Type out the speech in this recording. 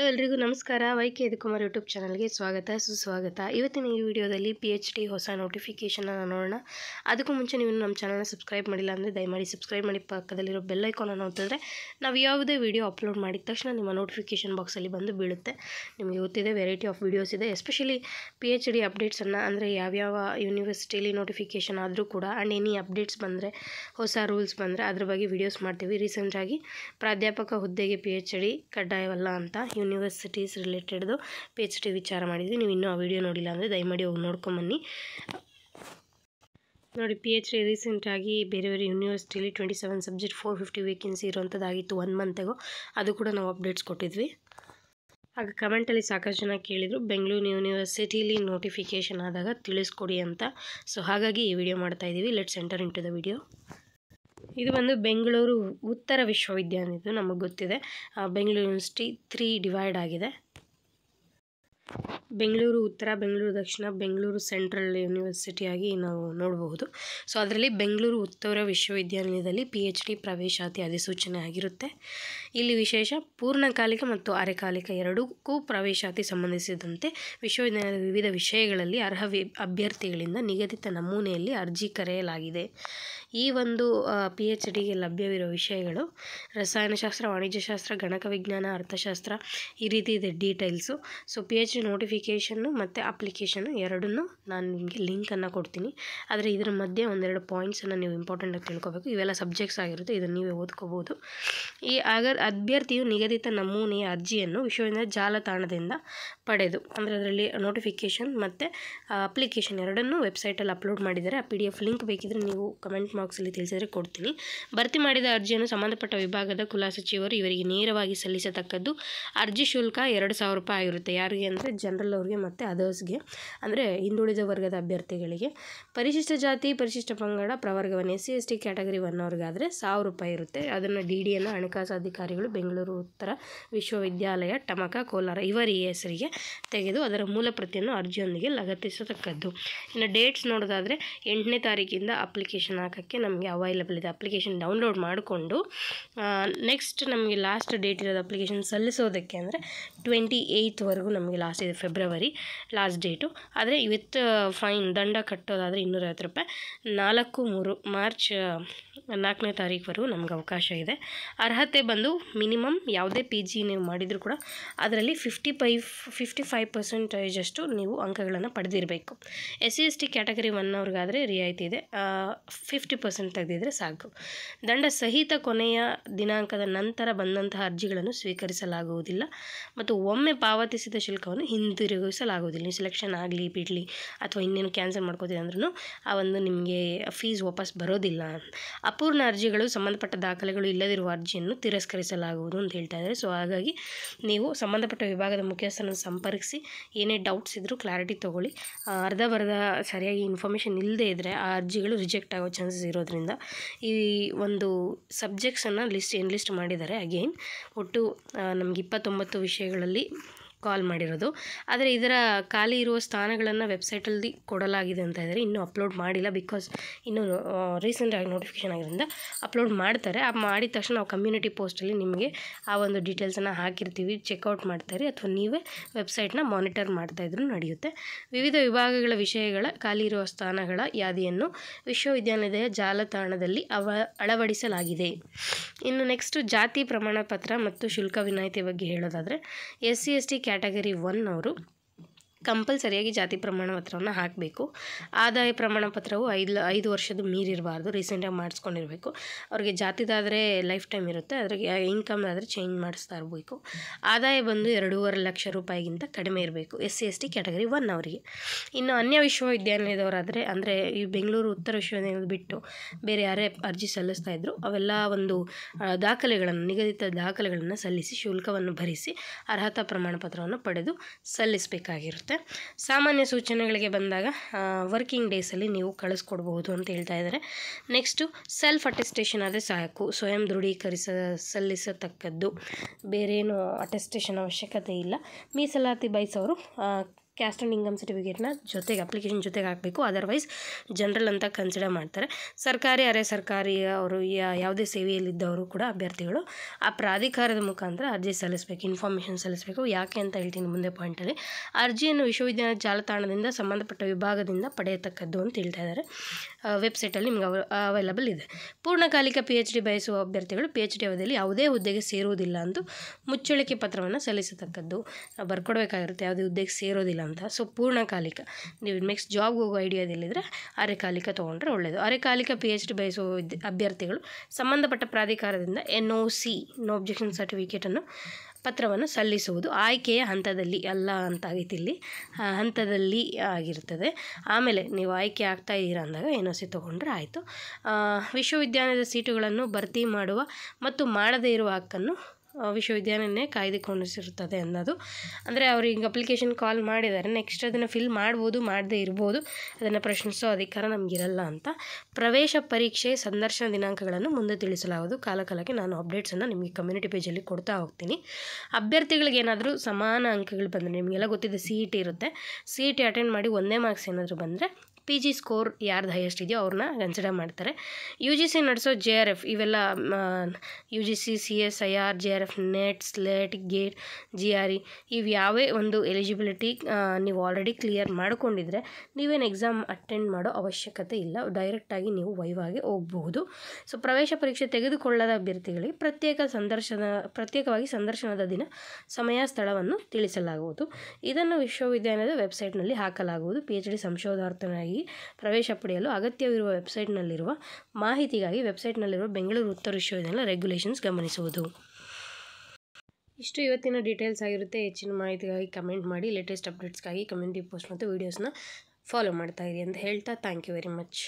hello ಎಲ್ರಿಗೂ ನಮಸ್ಕಾರ Y K Kumar YouTube ಚಾನಲ್ಗೆ ಸ್ವಾಗತ ಸುಸ್ವಾಗತ ಇವತ್ತಿನ ಈ ವಿಡಿಯೋದಲ್ಲಿ ಪಿ ಎಚ್ ಡಿ ಹೊಸ ನೋಟಿಫಿಕೇಷನನ್ನು ನೋಡೋಣ ಅದಕ್ಕೂ ಮುಂಚೆ ನೀವು ನಮ್ಮ ಚಾನಲ್ನ ಸಬ್ಸ್ಕ್ರೈಬ್ ಮಾಡಿಲ್ಲ ಅಂದರೆ ದಯಮಾಡಿ ಸಬ್ಸ್ಕ್ರೈಬ್ ಮಾಡಿ ಪಕ್ಕದಲ್ಲಿರೋ ಬೆಲ್ಲೈಕಾನನ್ನು ಒತ್ತಿದ್ರೆ ನಾವು ಯಾವುದೇ ವಿಡಿಯೋ ಅಪ್ಲೋಡ್ ಮಾಡಿದ ತಕ್ಷಣ ನಿಮ್ಮ ನೋಟಿಫಿಕೇಷನ್ ಬಾಕ್ಸಲ್ಲಿ ಬಂದು ಬೀಳುತ್ತೆ ನಿಮಗೆ ಗೊತ್ತಿದೆ ವೆರೈಟಿ ಆಫ್ ವಿಡಿಯೋಸ್ ಇದೆ ಎಸ್ಪೆಷಲಿ ಪಿ ಎಚ್ ಡಿ ಅಪ್ಡೇಟ್ಸನ್ನು ಅಂದರೆ ಯಾವ್ಯಾವ ಯೂನಿವರ್ಸಿಟಿಯಲ್ಲಿ ನೋಟಿಫಿಕೇಷನ್ ಆದರೂ ಕೂಡ ಆ್ಯಂಡ್ ಎನಿ ಅಪ್ಡೇಟ್ಸ್ ಬಂದರೆ ಹೊಸ ರೂಲ್ಸ್ ಬಂದರೆ ಅದ್ರ ಬಗ್ಗೆ ವೀಡಿಯೋಸ್ ಮಾಡ್ತೀವಿ ರೀಸೆಂಟಾಗಿ ಪ್ರಾಧ್ಯಾಪಕ ಹುದ್ದೆಗೆ ಪಿ ಎಚ್ ಡಿ ಕಡ್ಡಾಯವಲ್ಲ ಅಂತ ಯೂನಿ ಯೂನಿವರ್ಸಿಟೀಸ್ ರಿಲೇಟೆಡ್ದು ಪಿ ಎಚ್ ಡಿ ವಿಚಾರ ಮಾಡಿದ್ವಿ ನೀವು ಇನ್ನೂ ಆ ವಿಡಿಯೋ ನೋಡಿಲ್ಲ ಅಂದರೆ ದಯಮಾಡಿ ಹೋಗಿ ನೋಡ್ಕೊಂಬನ್ನಿ ನೋಡಿ ಪಿ ಎಚ್ ಡಿ ರೀಸೆಂಟಾಗಿ ಬೇರೆ ಬೇರೆ ಯೂನಿವರ್ಸಿಟಿಲಿ twenty seven subject four fifty vacancy ಇರುವಂಥದ್ದಾಗಿತ್ತು ಒನ್ ಮಂತ್ಗೋ ಅದು ಕೂಡ ನಾವು ಅಪ್ಡೇಟ್ಸ್ ಕೊಟ್ಟಿದ್ವಿ ಆಗ ಕಮೆಂಟಲ್ಲಿ ಸಾಕಷ್ಟು ಜನ ಕೇಳಿದರು ಬೆಂಗಳೂರು ಯೂನಿವರ್ಸಿಟಿಲಿ ನೋಟಿಫಿಕೇಷನ್ ಆದಾಗ ತಿಳಿಸ್ಕೊಡಿ ಅಂತ ಸೊ ಹಾಗಾಗಿ ಈ ವಿಡಿಯೋ ಮಾಡ್ತಾಯಿದ್ದೀವಿ let's enter in to the video ಇದು ಬಂದು ಬೆಂಗಳೂರು ಉತ್ತರ ವಿಶ್ವವಿದ್ಯಾನಿಲಯ ನಮಗೆ ಗೊತ್ತಿದೆ ಬೆಂಗಳೂರು ಯೂನಿವರ್ಸಿಟಿ ತ್ರೀ ಡಿವೈಡ್ ಆಗಿದೆ ಬೆಂಗಳೂರು ಉತ್ತರ ಬೆಂಗಳೂರು ದಕ್ಷಿಣ ಬೆಂಗಳೂರು ಸೆಂಟ್ರಲ್ ಯೂನಿವರ್ಸಿಟಿಯಾಗಿ ನಾವು ನೋಡಬಹುದು ಸೊ ಅದರಲ್ಲಿ ಬೆಂಗಳೂರು ಉತ್ತರ ವಿಶ್ವವಿದ್ಯಾನಿಲಯದಲ್ಲಿ ಪಿ ಎಚ್ ಡಿ ಪ್ರವೇಶಾತಿ ಅಧಿಸೂಚನೆ ಆಗಿರುತ್ತೆ ಇಲ್ಲಿ ವಿಶೇಷ ಪೂರ್ಣಕಾಲಿಕ ಮತ್ತು ಅರೆಕಾಲಿಕ ಎರಡಕ್ಕೂ ಪ್ರವೇಶಾತಿ ಸಂಬಂಧಿಸಿದಂತೆ ವಿಶ್ವವಿದ್ಯಾನಿಲಯದ ವಿವಿಧ ವಿಷಯಗಳಲ್ಲಿ ಅರ್ಹ ವಿ ಅಭ್ಯರ್ಥಿಗಳಿಂದ ನಿಗದಿತ ನಮೂನೆಯಲ್ಲಿ ಅರ್ಜಿ ಕರೆಯಲಾಗಿದೆ ಈ ಒಂದು ಪಿ ಎಚ್ ಡಿಗೆ ಲಭ್ಯವಿರುವ ವಿಷಯಗಳು ರಸಾಯನಶಾಸ್ತ್ರ ವಾಣಿಜ್ಯಶಾಸ್ತ್ರ ಗಣಕ ವಿಜ್ಞಾನ ಅರ್ಥಶಾಸ್ತ್ರ ಈ ರೀತಿ ಇದೆ details so P H notification ಮತ್ತು ಅಪ್ಲಿಕೇಶನ್ನು ಎರಡನ್ನೂ ನಾನು ನಿಮಗೆ ಲಿಂಕನ್ನು ಕೊಡ್ತೀನಿ ಆದರೆ ಇದರ ಮಧ್ಯೆ ಒಂದೆರಡು ಪಾಯಿಂಟ್ಸನ್ನು ನೀವು ಇಂಪಾರ್ಟೆಂಟಾಗಿ ತಿಳ್ಕೊಬೇಕು ಇವೆಲ್ಲ ಸಬ್ಜೆಕ್ಟ್ಸ್ ಆಗಿರುತ್ತೆ ಇದನ್ನು ನೀವೇ ಓದ್ಕೋಬೋದು ಈ ಆಗ ಅಭ್ಯರ್ಥಿಯು ನಿಗದಿತ ನಮೂನೆಯ ಅರ್ಜಿಯನ್ನು ವಿಶ್ವವಿದ್ಯಾಲಯ ಜಾಲತಾಣದಿಂದ ಪಡೆದು ಅಂದರೆ ಅದರಲ್ಲಿ ನೋಟಿಫಿಕೇಷನ್ ಮತ್ತು ಅಪ್ಲಿಕೇಶನ್ ಎರಡನ್ನೂ ವೆಬ್ಸೈಟಲ್ಲಿ ಅಪ್ಲೋಡ್ ಮಾಡಿದರೆ ಆ ಪಿ ಡಿ ಎಫ್ ಲಿಂಕ್ ಬೇಕಿದ್ರೆ ನೀವು ಕಮೆಂಟ್ ಬಾಕ್ಸಲ್ಲಿ ತಿಳಿಸಿದರೆ ಕೊಡ್ತೀನಿ ಭರ್ತಿ ಮಾಡಿದ ಅರ್ಜಿಯನ್ನು ಸಂಬಂಧಪಟ್ಟ ವಿಭಾಗದ ಕುಲಸಚಿವರು ಇವರಿಗೆ ನೇರವಾಗಿ ಸಲ್ಲಿಸತಕ್ಕದ್ದು ಅರ್ಜಿ ಶುಲ್ಕ ಎರಡು ಸಾವಿರ ರೂಪಾಯಿ ಆಗಿರುತ್ತೆ ಯಾರಿಗೆ ಅಂದರೆ ಅಂದರೆ ಜನರಲ್ ಅವ್ರಿಗೆ ಮತ್ತು ಅದರ್ಸ್ಗೆ ಅಂದರೆ ಹಿಂದುಳಿದ ವರ್ಗದ ಅಭ್ಯರ್ಥಿಗಳಿಗೆ ಪರಿಶಿಷ್ಟ ಜಾತಿ ಪರಿಶಿಷ್ಟ ಪಂಗಡ ಪ್ರವರ್ಗ one S C S T category one ಅವ್ರಿಗಾದರೆ ಸಾವಿರ ರೂಪಾಯಿ ಇರುತ್ತೆ ಅದನ್ನು ಡಿ ಡಿಯನ್ನು ಹಣಕಾಸು ಅಧಿಕಾರಿಗಳು ಬೆಂಗಳೂರು ಉತ್ತರ ವಿಶ್ವವಿದ್ಯಾಲಯ ಟಮಕ ಕೋಲಾರ ಇವರ ಹೆಸರಿಗೆ ತೆಗೆದು ಅದರ ಮೂಲ ಪ್ರತಿಯನ್ನು ಅರ್ಜಿಯೊಂದಿಗೆ ಲಗತ್ತಿಸತಕ್ಕದ್ದು ಇನ್ನು ಡೇಟ್ಸ್ ನೋಡೋದಾದರೆ ಎಂಟನೇ ತಾರೀಕಿಂದ ಅಪ್ಲಿಕೇಶನ್ ಹಾಕೋಕ್ಕೆ ನಮಗೆ ಅವೈಲಬಲ್ ಇದೆ ಅಪ್ಲಿಕೇಶನ್ ಡೌನ್ಲೋಡ್ ಮಾಡಿಕೊಂಡು ನೆಕ್ಸ್ಟ್ ನಮಗೆ ಲಾಸ್ಟ್ ಡೇಟ್ ಇರೋದು ಅಪ್ಲಿಕೇಶನ್ ಸಲ್ಲಿಸೋದಕ್ಕೆ ಅಂದರೆ ಟ್ವೆಂಟಿ ಏಯ್ತ್ವರೆಗೂ ನಮಗೆ ಲಾಸ್ಟ್ ಫೆಬ್ರವರಿ ಲಾಸ್ಟ್ ಡೇಟು ಆದರೆ ವಿತ್ ಫೈನ್ ದಂಡ ಕಟ್ಟೋದಾದರೆ ಇನ್ನೂರೈವತ್ತು ರೂಪಾಯಿ ನಾಲ್ಕು ಮೂರು ಮಾರ್ಚ್ ನಾಲ್ಕನೇ ತಾರೀಕುವರೆಗೂ ನಮ್ಗೆ ಅವಕಾಶ ಇದೆ ಅರ್ಹತೆ ಬಂದು ಮಿನಿಮಮ್ ಯಾವುದೇ ಪಿ ಜಿ ನೀವು ಮಾಡಿದರೂ ಕೂಡ ಅದರಲ್ಲಿ fifty five fifty five percentage ಅಷ್ಟು ನೀವು ಅಂಕಗಳನ್ನು ಪಡೆದಿರಬೇಕು S C S T category one ಅವ್ರಿಗಾದರೆ ರಿಯಾಯಿತಿ ಇದೆ ಫಿಫ್ಟಿ ಪರ್ಸೆಂಟ್ ತೆಗೆದಿದ್ರೆ ಸಾಕು ದಂಡ ಸಹಿತ ಕೊನೆಯ ದಿನಾಂಕದ ನಂತರ ಬಂದಂತಹ ಅರ್ಜಿಗಳನ್ನು ಸ್ವೀಕರಿಸಲಾಗುವುದಿಲ್ಲ ಮತ್ತು ಒಮ್ಮೆ ಪಾವತಿಸಿದ ಶುಲ್ಕವನ್ನು ಅಂದ್ರೂ ಹಿಂದಿರುಗಿಸಲಾಗೋದಿಲ್ಲ ನೀವು ಸೆಲೆಕ್ಷನ್ ಆಗಲಿ ಬಿಡಲಿ ಅಥವಾ ಇನ್ನೇನು ಕ್ಯಾನ್ಸಲ್ ಮಾಡ್ಕೋತೀವಿ ಅಂದ್ರೂ ಆ ಒಂದು ನಿಮಗೆ ಫೀಸ್ ವಾಪಸ್ ಬರೋದಿಲ್ಲ ಅಪೂರ್ಣ ಅರ್ಜಿಗಳು ಸಂಬಂಧಪಟ್ಟ ದಾಖಲೆಗಳು ಇಲ್ಲದಿರುವ ಅರ್ಜಿಯನ್ನು ತಿರಸ್ಕರಿಸಲಾಗುವುದು ಅಂತ ಹೇಳ್ತಾ ಇದ್ದಾರೆ ಸೊ ಹಾಗಾಗಿ ನೀವು ಸಂಬಂಧಪಟ್ಟ ವಿಭಾಗದ ಮುಖ್ಯಸ್ಥರನ್ನು ಸಂಪರ್ಕಿಸಿ ಏನೇ ಡೌಟ್ಸ್ ಇದ್ದರೂ ಕ್ಲಾರಿಟಿ ತೊಗೊಳ್ಳಿ ಅರ್ಧ ಬರ್ಧ ಸರಿಯಾಗಿ ಇನ್ಫಾರ್ಮೇಷನ್ ಇಲ್ಲದೇ ಇದ್ದರೆ ಆ ಅರ್ಜಿಗಳು ರಿಜೆಕ್ಟ್ ಆಗೋ ಚಾನ್ಸಸ್ ಇರೋದ್ರಿಂದ ಈ ಒಂದು ಸಬ್ಜೆಕ್ಟ್ಸನ್ನು ಲಿಸ್ಟ್ ಎನ್ಲಿಸ್ಟ್ ಲಿಸ್ಟ್ ಮಾಡಿದ್ದಾರೆ ಅಗೇನ್ ಒಟ್ಟು ನಮಗೆ ಇಪ್ಪತ್ತೊಂಬತ್ತು ವಿಷಯಗಳಲ್ಲಿ ಕಾಲ್ ಮಾಡಿರೋದು ಆದರೆ ಇದರ ಖಾಲಿ ಇರುವ ಸ್ಥಾನಗಳನ್ನು ವೆಬ್ಸೈಟಲ್ಲಿ ಕೊಡಲಾಗಿದೆ ಅಂತ ಇದ್ದಾರೆ ಇನ್ನೂ ಅಪ್ಲೋಡ್ ಮಾಡಿಲ್ಲ ಬಿಕಾಸ್ ಇನ್ನೂ ರೀಸೆಂಟಾಗಿ ನೋಟಿಫಿಕೇಷನ್ ಆಗಿರೋದ್ರಿಂದ ಅಪ್ಲೋಡ್ ಮಾಡ್ತಾರೆ ಆ ಮಾಡಿದ ತಕ್ಷಣ ನಾವು ಕಮ್ಯುನಿಟಿ ಪೋಸ್ಟಲ್ಲಿ ನಿಮಗೆ ಆ ಒಂದು ಡೀಟೇಲ್ಸನ್ನು ಹಾಕಿರ್ತೀವಿ ಚೆಕ್ಔಟ್ ಮಾಡ್ತಾರೆ ಅಥವಾ ನೀವೇ ವೆಬ್ಸೈಟ್ನ ಮಾನಿಟರ್ ಮಾಡ್ತಾ ಇದ್ರೂ ನಡೆಯುತ್ತೆ ವಿವಿಧ ವಿಭಾಗಗಳ ವಿಷಯಗಳ ಖಾಲಿ ಇರುವ ಸ್ಥಾನಗಳ ಯಾದಿಯನ್ನು ವಿಶ್ವವಿದ್ಯಾನಿಲಯ ಜಾಲತಾಣದಲ್ಲಿ ಅವ ಅಳವಡಿಸಲಾಗಿದೆ ಇನ್ನು ನೆಕ್ಸ್ಟು ಜಾತಿ ಪ್ರಮಾಣಪತ್ರ ಮತ್ತು ಶುಲ್ಕ ವಿನಾಯಿತಿ ಬಗ್ಗೆ ಹೇಳೋದಾದರೆ S C S T category one ಅವರು ಕಂಪಲ್ಸರಿಯಾಗಿ ಜಾತಿ ಪ್ರಮಾಣ ಪತ್ರವನ್ನು ಹಾಕಬೇಕು ಆದಾಯ ಪ್ರಮಾಣ ಪತ್ರವು ಐದು ಐದು ವರ್ಷದ ಮೀರಿರಬಾರ್ದು ರೀಸೆಂಟಾಗಿ ಮಾಡಿಸ್ಕೊಂಡಿರಬೇಕು ಅವರಿಗೆ ಜಾತಿದಾದರೆ ಲೈಫ್ ಟೈಮ್ ಇರುತ್ತೆ ಅದ್ರಿಗೆ ಇನ್ಕಮ್ ಆದರೆ ಚೇಂಜ್ ಮಾಡಿಸ್ತಾ ಇರಬೇಕು ಆದಾಯ ಬಂದು ಎರಡೂವರೆ ಲಕ್ಷ ರೂಪಾಯಿಗಿಂತ ಕಡಿಮೆ ಇರಬೇಕು S C S T category one ಅವರಿಗೆ ಇನ್ನು ಅನ್ಯ ವಿಶ್ವವಿದ್ಯಾನಿಲಯದವರಾದರೆ ಅಂದರೆ ಈ ಬೆಂಗಳೂರು ಉತ್ತರ ವಿಶ್ವವಿದ್ಯಾಲಯದ ಬಿಟ್ಟು ಬೇರೆ ಯಾರೇ ಅರ್ಜಿ ಸಲ್ಲಿಸ್ತಾ ಇದ್ದರು ಅವೆಲ್ಲ ಒಂದು ದಾಖಲೆಗಳನ್ನು ನಿಗದಿತ ದಾಖಲೆಗಳನ್ನು ಸಲ್ಲಿಸಿ ಶುಲ್ಕವನ್ನು ಭರಿಸಿ ಅರ್ಹತಾ ಪ್ರಮಾಣಪತ್ರವನ್ನು ಪಡೆದು ಸಲ್ಲಿಸಬೇಕಾಗಿರುತ್ತೆ ಮತ್ತು ಸಾಮಾನ್ಯ ಸೂಚನೆಗಳಿಗೆ ಬಂದಾಗ ವರ್ಕಿಂಗ್ ಡೇಸಲ್ಲಿ ನೀವು ಕಳಿಸ್ಕೊಡ್ಬಹುದು ಅಂತ ಹೇಳ್ತಾ ಇದ್ದಾರೆ ನೆಕ್ಸ್ಟು ಸೆಲ್ಫ್ ಅಟೆಸ್ಟೇಷನ್ ಆದರೆ ಸಾಕು ಸ್ವಯಂ ದೃಢೀಕರಿಸ ಸಲ್ಲಿಸತಕ್ಕದ್ದು ಬೇರೇನು ಅಟೆಸ್ಟೇಷನ್ ಅವಶ್ಯಕತೆ ಇಲ್ಲ ಮೀಸಲಾತಿ ಬಯಸೋರು ಕ್ಯಾಸ್ಟ್ ಆ್ಯಂಡ್ ಇನ್ಕಮ್ ಸರ್ಟಿಫಿಕೇಟ್ನ ಜೊತೆಗೆ ಅಪ್ಲಿಕೇಶನ್ ಜೊತೆಗೆ ಹಾಕಬೇಕು ಅದರ್ವೈಸ್ ಜನರಲ್ ಅಂತ ಕನ್ಸಿಡರ್ ಮಾಡ್ತಾರೆ ಸರ್ಕಾರಿ ಅರೆ ಸರ್ಕಾರಿ ಅವರು ಯಾವುದೇ ಸೇವೆಯಲ್ಲಿದ್ದವರು ಕೂಡ ಅಭ್ಯರ್ಥಿಗಳು ಆ ಪ್ರಾಧಿಕಾರದ ಮುಖಾಂತರ ಅರ್ಜಿ ಸಲ್ಲಿಸಬೇಕು ಇನ್ಫಾರ್ಮೇಷನ್ ಸಲ್ಲಿಸಬೇಕು ಯಾಕೆ ಅಂತ ಹೇಳ್ತೀನಿ ಮುಂದೆ ಪಾಯಿಂಟಲ್ಲಿ ಅರ್ಜಿಯನ್ನು ವಿಶ್ವವಿದ್ಯಾಲಯ ಜಾಲತಾಣದಿಂದ ಸಂಬಂಧಪಟ್ಟ ವಿಭಾಗದಿಂದ ಪಡೆಯತಕ್ಕದ್ದು ಅಂತ ಹೇಳ್ತಾ ಇದ್ದಾರೆ ವೆಬ್ಸೈಟಲ್ಲಿ ನಿಮ್ಗೆ ಅವ ಅವೈಲಬಲ್ ಇದೆ ಪೂರ್ಣಕಾಲಿಕ ಪಿ ಎಚ್ ಡಿ ಬಯಸುವ ಅಭ್ಯರ್ಥಿಗಳು ಪಿ ಎಚ್ ಡಿ ಅವಧಿಯಲ್ಲಿ ಯಾವುದೇ ಹುದ್ದೆಗೆ ಸೇರುವುದಿಲ್ಲ ಅಂತೂ ಮುಚ್ಚಳಿಕೆ ಪತ್ರವನ್ನು ಸಲ್ಲಿಸತಕ್ಕದ್ದು ಬರ್ಕೊಡ್ಬೇಕಾಗಿರುತ್ತೆ ಯಾವುದೇ ಹುದ್ದೆಗೆ ಸೇರೋದಿಲ್ಲ ಅಂತ ಸೊ ಪೂರ್ಣಕಾಲಿಕ ನೀವು ನೆಕ್ಸ್ಟ್ ಜಾಬ್ಗೆ ಹೋಗೋ ಐಡಿಯಾದಲ್ಲಿದ್ದರೆ ಅರೆಕಾಲಿಕ ತೊಗೊಂಡ್ರೆ ಒಳ್ಳೆಯದು ಅರೆಕಾಲಿಕ ಪಿ ಎಚ್ ಡಿ ಬಯಸುವ ಅಭ್ಯರ್ಥಿಗಳು ಸಂಬಂಧಪಟ್ಟ ಪ್ರಾಧಿಕಾರದಿಂದ N O C no objection ಸರ್ಟಿಫಿಕೇಟನ್ನು ಪತ್ರವನ್ನು ಸಲ್ಲಿಸುವುದು ಆಯ್ಕೆಯ ಹಂತದಲ್ಲಿ ಅಲ್ಲ ಅಂತ ಆಗೈತಿ ಇಲ್ಲಿ ಹಂತದಲ್ಲಿ ಆಗಿರ್ತದೆ ಆಮೇಲೆ ನೀವು ಆಯ್ಕೆ ಆಗ್ತಾ ಇದ್ದೀರಾ ಅಂದಾಗ ಏನೋ ಸಿ ತೊಗೊಂಡ್ರೆ ಆಯಿತು ವಿಶ್ವವಿದ್ಯಾಲಯದ ಸೀಟುಗಳನ್ನು ಭರ್ತಿ ಮಾಡುವ ಮತ್ತು ಮಾಡದೇ ಇರುವ ಹಕ್ಕನ್ನು ವಿಶ್ವವಿದ್ಯಾಲಯನೇ ಕಾಯ್ದುಕೊಂಡಿಸಿರುತ್ತದೆ ಅನ್ನೋದು ಅಂದರೆ ಅವರು ಈಗ ಅಪ್ಲಿಕೇಶನ್ ಕಾಲ್ ಮಾಡಿದ್ದಾರೆ ನೆಕ್ಸ್ಟ್ ಅದನ್ನು ಫಿಲ್ ಮಾಡ್ಬೋದು ಮಾಡದೇ ಇರ್ಬೋದು ಅದನ್ನು ಪ್ರಶ್ನಿಸೋ ಅಧಿಕಾರ ನಮಗಿರಲ್ಲ ಅಂತ ಪ್ರವೇಶ ಪರೀಕ್ಷೆ ಸಂದರ್ಶನ ದಿನಾಂಕಗಳನ್ನು ಮುಂದೆ ತಿಳಿಸಲಾಗುವುದು ಕಾಲಕಾಲಕ್ಕೆ ನಾನು ಅಪ್ಡೇಟ್ಸನ್ನು ನಿಮಗೆ ಕಮ್ಯುನಿಟಿ ಪೇಜಲ್ಲಿ ಕೊಡ್ತಾ ಹೋಗ್ತೀನಿ ಅಭ್ಯರ್ಥಿಗಳಿಗೇನಾದರೂ ಸಮಾನ ಅಂಕಗಳು ಬಂದರೆ ನಿಮಗೆಲ್ಲ ಗೊತ್ತಿದೆ ಸಿ ಇ ಟಿ ಇರುತ್ತೆ ಸಿ ಇ ಟಿ ಅಟೆಂಡ್ ಮಾಡಿ ಒಂದೇ ಮಾರ್ಕ್ಸ್ ಏನಾದರೂ ಬಂದರೆ ಪಿ ಜಿ ಸ್ಕೋರ್ ಯಾರ್ದು ಹೈಯೆಸ್ಟ್ ಇದೆಯೋ ಅವ್ರನ್ನ ಕನ್ಸಿಡರ್ ಮಾಡ್ತಾರೆ ಯು ಜಿ ಸಿ ನಡೆಸೋ ಜೆ ಆರ್ ಎಫ್ ಇವೆಲ್ಲ U G C C S I R J R F NET SLET GATE G R E ಇವು ಯಾವೇ ಒಂದು ಎಲಿಜಿಬಿಲಿಟಿ ನೀವು ಆಲ್ರೆಡಿ ಕ್ಲಿಯರ್ ಮಾಡಿಕೊಂಡಿದ್ರೆ ನೀವೇನು ಎಕ್ಸಾಮ್ ಅಟೆಂಡ್ ಮಾಡೋ ಅವಶ್ಯಕತೆ ಇಲ್ಲ ಡೈರೆಕ್ಟಾಗಿ ನೀವು ವೈವಾಗೆ ಹೋಗಬಹುದು ಸೊ ಪ್ರವೇಶ ಪರೀಕ್ಷೆ ತೆಗೆದುಕೊಳ್ಳದ ಅಭ್ಯರ್ಥಿಗಳಿಗೆ ಪ್ರತ್ಯೇಕ ಸಂದರ್ಶನ ಪ್ರತ್ಯೇಕವಾಗಿ ಸಂದರ್ಶನದ ದಿನ ಸಮಯ ಸ್ಥಳವನ್ನು ತಿಳಿಸಲಾಗುವುದು ಇದನ್ನು ವಿಶ್ವವಿದ್ಯಾಲಯದ ವೆಬ್ಸೈಟ್ನಲ್ಲಿ ಹಾಕಲಾಗುವುದು ಪಿ ಎಚ್ ಡಿ ಸಂಶೋಧಾರ್ಥನಾಗಿ ಪ್ರವೇಶ ಪಡೆಯಲು ಅಗತ್ಯವಿರುವ ವೆಬ್ಸೈಟ್ನಲ್ಲಿರುವ ಮಾಹಿತಿಗಾಗಿ ವೆಬ್ಸೈಟ್ನಲ್ಲಿರುವ ಬೆಂಗಳೂರು ಉತ್ತರ ವಿಶ್ವವಿದ್ಯಾಲಯ ರೆಗ್ಯುಲೇಷನ್ಸ್ ಗಮನಿಸುವುದು ಇಷ್ಟು ಇವತ್ತಿನ ಡೀಟೇಲ್ಸ್ ಆಗಿರುತ್ತೆ ಹೆಚ್ಚಿನ ಮಾಹಿತಿಗಾಗಿ ಕಮೆಂಟ್ ಮಾಡಿ ಲೇಟೆಸ್ಟ್ ಅಪ್ಡೇಟ್ಸ್ಗಾಗಿ ಕಮ್ಯುನಿಟಿ ಪೋಸ್ಟ್ ಮತ್ತು ವೀಡಿಯೋಸ್ನ ಫಾಲೋ ಇರಿ ಅಂತ ಹೇಳ್ತಾ ಥ್ಯಾಂಕ್ ಯು ವೆರಿ ಮಚ್